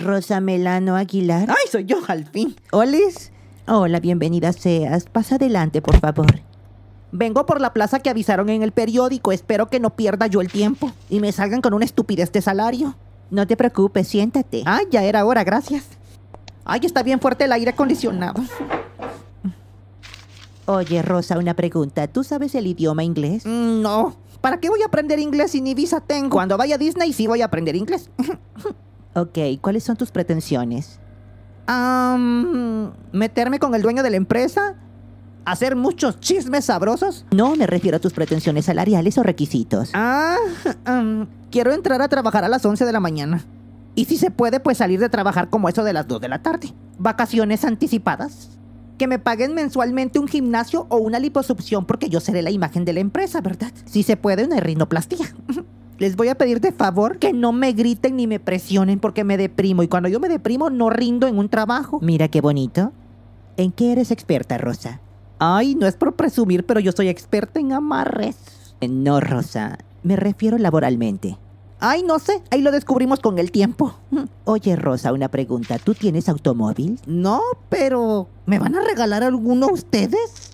Rosa Melano Aguilar. ¡Ay, soy yo, al fin! ¿Olis? Hola, bienvenida seas. Pasa adelante, por favor. Vengo por la plaza que avisaron en el periódico. Espero que no pierda yo el tiempo y me salgan con una estupidez de salario. No te preocupes, siéntate. Ay, ah, ya era hora, gracias. Ay, está bien fuerte el aire acondicionado. Oye, Rosa, una pregunta. ¿Tú sabes el idioma inglés? Mm, no. ¿Para qué voy a aprender inglés si ni visa tengo? Cuando vaya a Disney sí voy a aprender inglés. Ok, ¿cuáles son tus pretensiones? ¿Meterme con el dueño de la empresa? ¿Hacer muchos chismes sabrosos? No, me refiero a tus pretensiones salariales o requisitos. Ah, quiero entrar a trabajar a las 11 de la mañana. Y si se puede, pues salir de trabajar como eso de las 2 de la tarde. Vacaciones anticipadas. Que me paguen mensualmente un gimnasio o una liposucción porque yo seré la imagen de la empresa, ¿verdad? Si se puede, una rinoplastía les voy a pedir de favor que no me griten ni me presionen porque me deprimo. Y cuando yo me deprimo, no rindo en un trabajo. Mira qué bonito. ¿En qué eres experta, Rosa? Ay, no es por presumir, pero yo soy experta en amarres. No, Rosa, me refiero laboralmente. Ay, no sé, ahí lo descubrimos con el tiempo. Oye, Rosa, una pregunta. ¿Tú tienes automóvil? No, pero ¿me van a regalar alguno ustedes?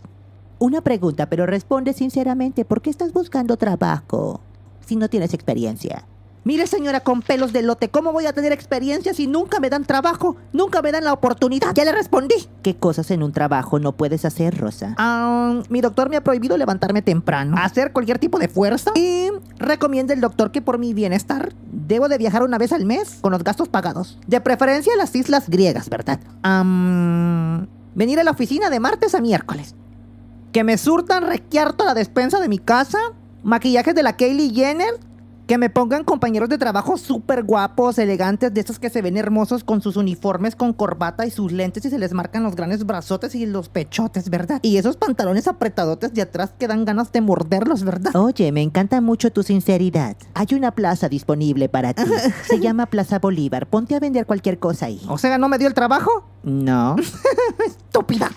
Una pregunta, pero responde sinceramente, ¿por qué estás buscando trabajo? si no tienes experiencia? Mire señora con pelos de lote, ¿cómo voy a tener experiencia si nunca me dan trabajo? Nunca me dan la oportunidad. Ya le respondí. ¿Qué cosas en un trabajo no puedes hacer, Rosa? Ah, mi doctor me ha prohibido levantarme temprano, hacer cualquier tipo de fuerza y recomienda el doctor que por mi bienestar debo de viajar una vez al mes con los gastos pagados. De preferencia a las islas griegas, ¿verdad? Um, venir a la oficina de martes a miércoles. Que me surtan requiarto la despensa de mi casa maquillajes de la Kylie Jenner. Que me pongan compañeros de trabajo súper guapos, elegantes, de esos que se ven hermosos con sus uniformes, con corbata y sus lentes y se les marcan los grandes brazotes y los pechotes, ¿verdad? Y esos pantalones apretadotes de atrás que dan ganas de morderlos, ¿verdad? Oye, me encanta mucho tu sinceridad. Hay una plaza disponible para ti. Se llama Plaza Bolívar. Ponte a vender cualquier cosa ahí. O sea, ¿no me dio el trabajo? No. Estúpida.